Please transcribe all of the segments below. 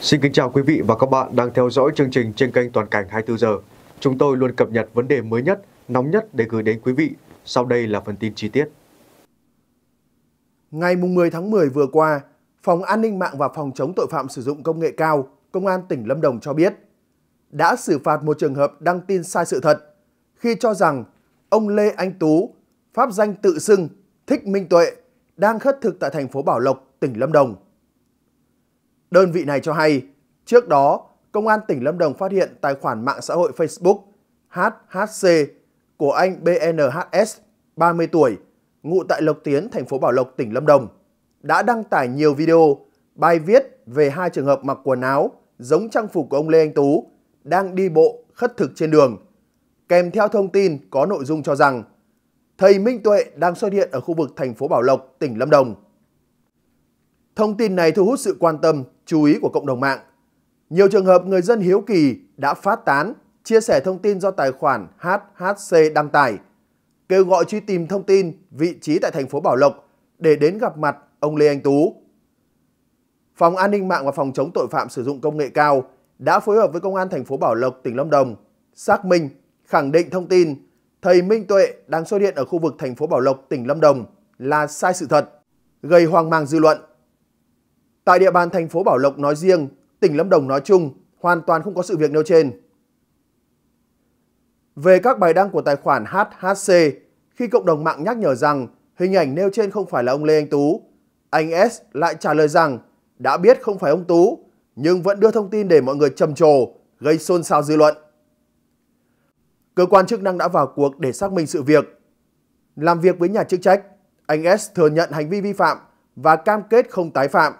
Xin kính chào quý vị và các bạn đang theo dõi chương trình trên kênh Toàn cảnh 24 giờ. Chúng tôi luôn cập nhật vấn đề mới nhất, nóng nhất để gửi đến quý vị. Sau đây là phần tin chi tiết. Ngày 10 tháng 10 vừa qua, Phòng An ninh mạng và Phòng chống tội phạm sử dụng công nghệ cao, Công an tỉnh Lâm Đồng cho biết, đã xử phạt một trường hợp đăng tin sai sự thật khi cho rằng ông Lê Anh Tú, pháp danh tự xưng Thích Minh Tuệ, đang khất thực tại thành phố Bảo Lộc, tỉnh Lâm Đồng Đơn vị này cho hay, trước đó, Công an tỉnh Lâm Đồng phát hiện tài khoản mạng xã hội Facebook HHC của anh BNHS, 30 tuổi, ngụ tại Lộc Tiến, thành phố Bảo Lộc, tỉnh Lâm Đồng, đã đăng tải nhiều video, bài viết về hai trường hợp mặc quần áo giống trang phục của ông Lê Anh Tú đang đi bộ khất thực trên đường, kèm theo thông tin có nội dung cho rằng thầy Minh Tuệ đang xuất hiện ở khu vực thành phố Bảo Lộc, tỉnh Lâm Đồng. Thông tin này thu hút sự quan tâm chú ý của cộng đồng mạng. Nhiều trường hợp người dân hiếu kỳ đã phát tán, chia sẻ thông tin do tài khoản HHC đăng tải, kêu gọi truy tìm thông tin vị trí tại thành phố Bảo Lộc để đến gặp mặt ông Lê Anh Tú. Phòng An ninh mạng và Phòng chống tội phạm sử dụng công nghệ cao đã phối hợp với Công an thành phố Bảo Lộc, tỉnh Lâm Đồng xác minh, khẳng định thông tin thầy Minh Tuệ đang xuất hiện ở khu vực thành phố Bảo Lộc, tỉnh Lâm Đồng là sai sự thật, gây hoang mang dư luận. Tại địa bàn thành phố Bảo Lộc nói riêng, tỉnh Lâm Đồng nói chung, hoàn toàn không có sự việc nêu trên. Về các bài đăng của tài khoản HHC, khi cộng đồng mạng nhắc nhở rằng hình ảnh nêu trên không phải là ông Lê Anh Tú, anh S lại trả lời rằng đã biết không phải ông Tú, nhưng vẫn đưa thông tin để mọi người trầm trồ, gây xôn xao dư luận. Cơ quan chức năng đã vào cuộc để xác minh sự việc. Làm việc với nhà chức trách, anh S thừa nhận hành vi vi phạm và cam kết không tái phạm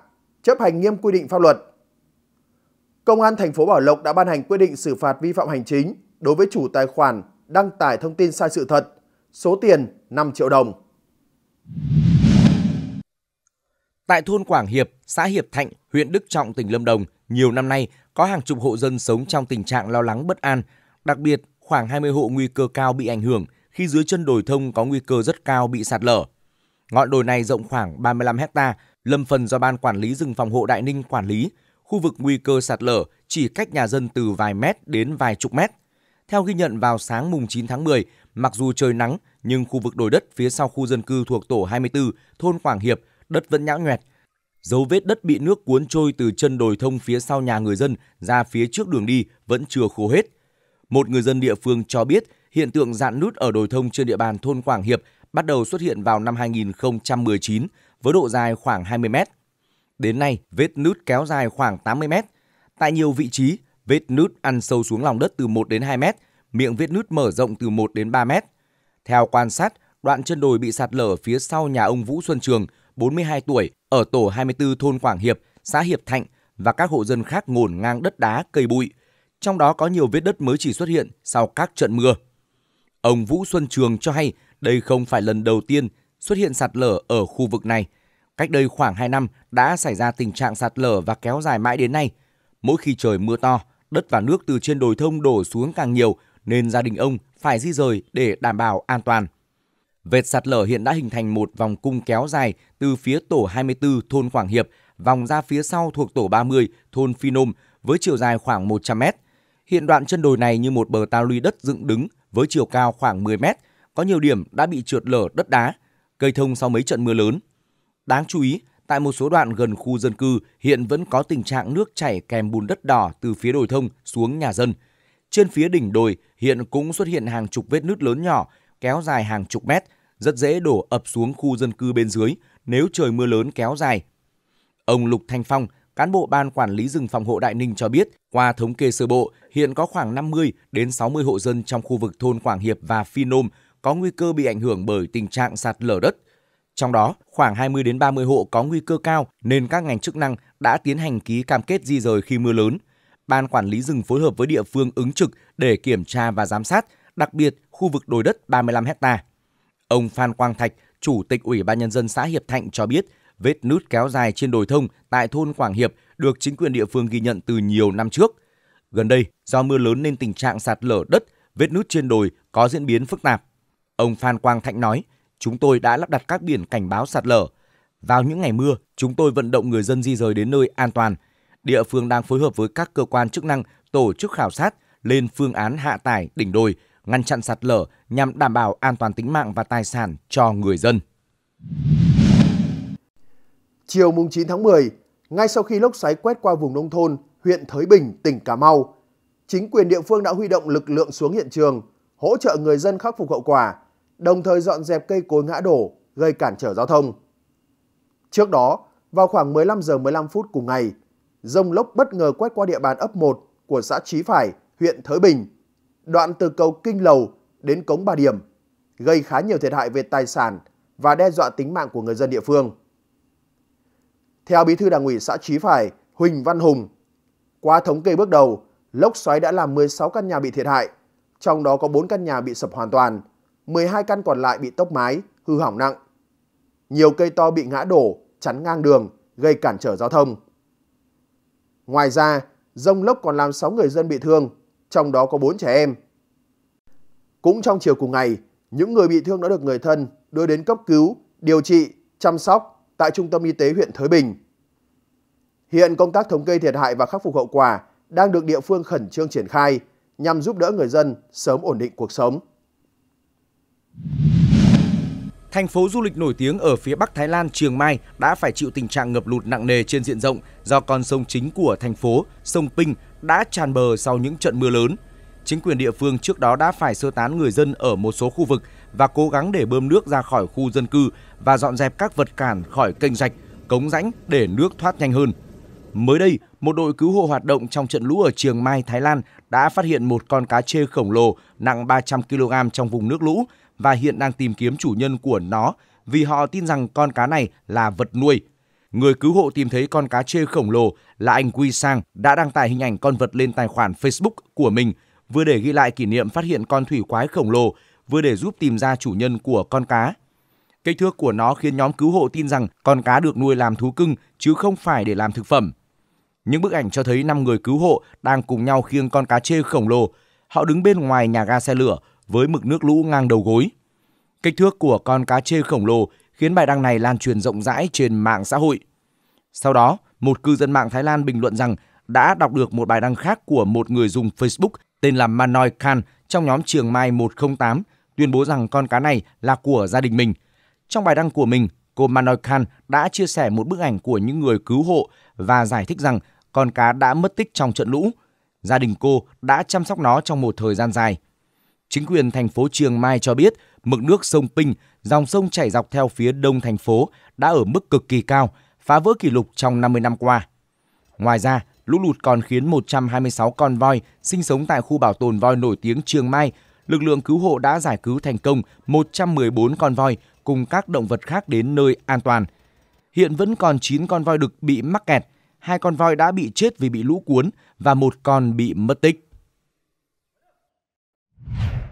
chấp hành nghiêm quy định pháp luật. Công an thành phố Bảo Lộc đã ban hành quyết định xử phạt vi phạm hành chính đối với chủ tài khoản đăng tải thông tin sai sự thật, số tiền 5 triệu đồng. Tại thôn Quảng Hiệp, xã Hiệp Thạnh, huyện Đức Trọng, tỉnh Lâm Đồng, nhiều năm nay có hàng chục hộ dân sống trong tình trạng lo lắng bất an, đặc biệt khoảng 20 hộ nguy cơ cao bị ảnh hưởng khi dưới chân đồi thông có nguy cơ rất cao bị sạt lở. Ngọn đồi này rộng khoảng 35 hecta, lâm phần do Ban Quản lý rừng phòng hộ Đại Ninh quản lý, khu vực nguy cơ sạt lở chỉ cách nhà dân từ vài mét đến vài chục mét. Theo ghi nhận vào sáng mùng 9 tháng 10, mặc dù trời nắng nhưng khu vực đồi đất phía sau khu dân cư thuộc tổ 24, thôn Quảng Hiệp, đất vẫn nhão nhoẹt. Dấu vết đất bị nước cuốn trôi từ chân đồi thông phía sau nhà người dân ra phía trước đường đi vẫn chưa khô hết. Một người dân địa phương cho biết hiện tượng dạn nút ở đồi thông trên địa bàn thôn Quảng Hiệp bắt đầu xuất hiện vào năm 2019 với độ dài khoảng 20 mét. Đến nay, vết nứt kéo dài khoảng 80 mét. Tại nhiều vị trí, vết nứt ăn sâu xuống lòng đất từ 1 đến 2 mét, miệng vết nứt mở rộng từ 1 đến 3 mét. Theo quan sát, đoạn chân đồi bị sạt lở phía sau nhà ông Vũ Xuân Trường, 42 tuổi, ở tổ 24 thôn Quảng Hiệp, xã Hiệp Thạnh và các hộ dân khác ngổn ngang đất đá, cây bụi. Trong đó có nhiều vết đất mới chỉ xuất hiện sau các trận mưa. Ông Vũ Xuân Trường cho hay đây không phải lần đầu tiên xuất hiện sạt lở ở khu vực này. Cách đây khoảng 2 năm đã xảy ra tình trạng sạt lở và kéo dài mãi đến nay. Mỗi khi trời mưa to, đất và nước từ trên đồi thông đổ xuống càng nhiều nên gia đình ông phải di rời để đảm bảo an toàn. Vệt sạt lở hiện đã hình thành một vòng cung kéo dài từ phía tổ 24 thôn Quảng Hiệp vòng ra phía sau thuộc tổ 30 thôn Phi Nôm với chiều dài khoảng 100 mét. Hiện đoạn chân đồi này như một bờ ta luy đất dựng đứng với chiều cao khoảng 10 mét có nhiều điểm đã bị trượt lở đất đá, cây thông sau mấy trận mưa lớn. Đáng chú ý, tại một số đoạn gần khu dân cư hiện vẫn có tình trạng nước chảy kèm bùn đất đỏ từ phía đồi thông xuống nhà dân. Trên phía đỉnh đồi hiện cũng xuất hiện hàng chục vết nứt lớn nhỏ kéo dài hàng chục mét, rất dễ đổ ập xuống khu dân cư bên dưới nếu trời mưa lớn kéo dài. Ông Lục Thanh Phong, cán bộ ban quản lý rừng phòng hộ Đại Ninh cho biết, qua thống kê sơ bộ, hiện có khoảng 50 đến 60 hộ dân trong khu vực thôn Quảng Hiệp và Phi Nôm có nguy cơ bị ảnh hưởng bởi tình trạng sạt lở đất. Trong đó, khoảng 20 đến 30 hộ có nguy cơ cao nên các ngành chức năng đã tiến hành ký cam kết di rời khi mưa lớn. Ban quản lý rừng phối hợp với địa phương ứng trực để kiểm tra và giám sát, đặc biệt khu vực đồi đất 35 hecta. Ông Phan Quang Thạch, Chủ tịch Ủy ban Nhân dân xã Hiệp Thạnh cho biết, vết nứt kéo dài trên đồi thông tại thôn Quảng Hiệp được chính quyền địa phương ghi nhận từ nhiều năm trước. Gần đây, do mưa lớn nên tình trạng sạt lở đất, vết nứt trên đồi có diễn biến phức tạp. Ông Phan Quang Thạnh nói, chúng tôi đã lắp đặt các biển cảnh báo sạt lở. Vào những ngày mưa, chúng tôi vận động người dân di rời đến nơi an toàn. Địa phương đang phối hợp với các cơ quan chức năng tổ chức khảo sát lên phương án hạ tải đỉnh đồi, ngăn chặn sạt lở nhằm đảm bảo an toàn tính mạng và tài sản cho người dân. Chiều 9 tháng 10, ngay sau khi lốc xoáy quét qua vùng nông thôn, huyện Thới Bình, tỉnh Cà Mau, chính quyền địa phương đã huy động lực lượng xuống hiện trường, hỗ trợ người dân khắc phục hậu quả – đồng thời dọn dẹp cây cối ngã đổ, gây cản trở giao thông. Trước đó, vào khoảng 15 giờ 15 phút cùng ngày, rông lốc bất ngờ quét qua địa bàn ấp 1 của xã Chí Phải, huyện Thới Bình, đoạn từ cầu Kinh Lầu đến cống Bà Điểm, gây khá nhiều thiệt hại về tài sản và đe dọa tính mạng của người dân địa phương. Theo bí thư đảng ủy xã Chí Phải, Huỳnh Văn Hùng, qua thống kê bước đầu, lốc xoáy đã làm 16 căn nhà bị thiệt hại, trong đó có 4 căn nhà bị sập hoàn toàn, 12 căn còn lại bị tốc mái, hư hỏng nặng. Nhiều cây to bị ngã đổ, chắn ngang đường, gây cản trở giao thông. Ngoài ra, rông lốc còn làm 6 người dân bị thương, trong đó có 4 trẻ em. Cũng trong chiều cùng ngày, những người bị thương đã được người thân đưa đến cấp cứu, điều trị, chăm sóc tại Trung tâm Y tế huyện Thới Bình. Hiện công tác thống kê thiệt hại và khắc phục hậu quả đang được địa phương khẩn trương triển khai nhằm giúp đỡ người dân sớm ổn định cuộc sống. Thành phố du lịch nổi tiếng ở phía Bắc Thái Lan Chiang Mai đã phải chịu tình trạng ngập lụt nặng nề trên diện rộng do con sông chính của thành phố, sông Ping, đã tràn bờ sau những trận mưa lớn. Chính quyền địa phương trước đó đã phải sơ tán người dân ở một số khu vực và cố gắng để bơm nước ra khỏi khu dân cư và dọn dẹp các vật cản khỏi kênh rạch, cống rãnh để nước thoát nhanh hơn. Mới đây, một đội cứu hộ hoạt động trong trận lũ ở Chiang Mai, Thái Lan đã phát hiện một con cá chê khổng lồ nặng 300 kg trong vùng nước lũ và hiện đang tìm kiếm chủ nhân của nó vì họ tin rằng con cá này là vật nuôi. Người cứu hộ tìm thấy con cá chê khổng lồ là anh Quy Sang đã đăng tải hình ảnh con vật lên tài khoản Facebook của mình, vừa để ghi lại kỷ niệm phát hiện con thủy quái khổng lồ, vừa để giúp tìm ra chủ nhân của con cá. Kích thước của nó khiến nhóm cứu hộ tin rằng con cá được nuôi làm thú cưng chứ không phải để làm thực phẩm. Những bức ảnh cho thấy 5 người cứu hộ đang cùng nhau khiêng con cá chê khổng lồ. Họ đứng bên ngoài nhà ga xe lửa, với mực nước lũ ngang đầu gối. Kích thước của con cá chê khổng lồ khiến bài đăng này lan truyền rộng rãi trên mạng xã hội. Sau đó, một cư dân mạng Thái Lan bình luận rằng đã đọc được một bài đăng khác của một người dùng Facebook tên là Manoj Khan trong nhóm Trường Mai 108 tuyên bố rằng con cá này là của gia đình mình. Trong bài đăng của mình, cô Manoj Khan đã chia sẻ một bức ảnh của những người cứu hộ và giải thích rằng con cá đã mất tích trong trận lũ. Gia đình cô đã chăm sóc nó trong một thời gian dài. Chính quyền thành phố Chiang Mai cho biết mực nước sông Pinh, dòng sông chảy dọc theo phía đông thành phố đã ở mức cực kỳ cao, phá vỡ kỷ lục trong 50 năm qua. Ngoài ra, lũ lụt còn khiến 126 con voi sinh sống tại khu bảo tồn voi nổi tiếng Chiang Mai. Lực lượng cứu hộ đã giải cứu thành công 114 con voi cùng các động vật khác đến nơi an toàn. Hiện vẫn còn 9 con voi đực bị mắc kẹt, hai con voi đã bị chết vì bị lũ cuốn và một con bị mất tích. you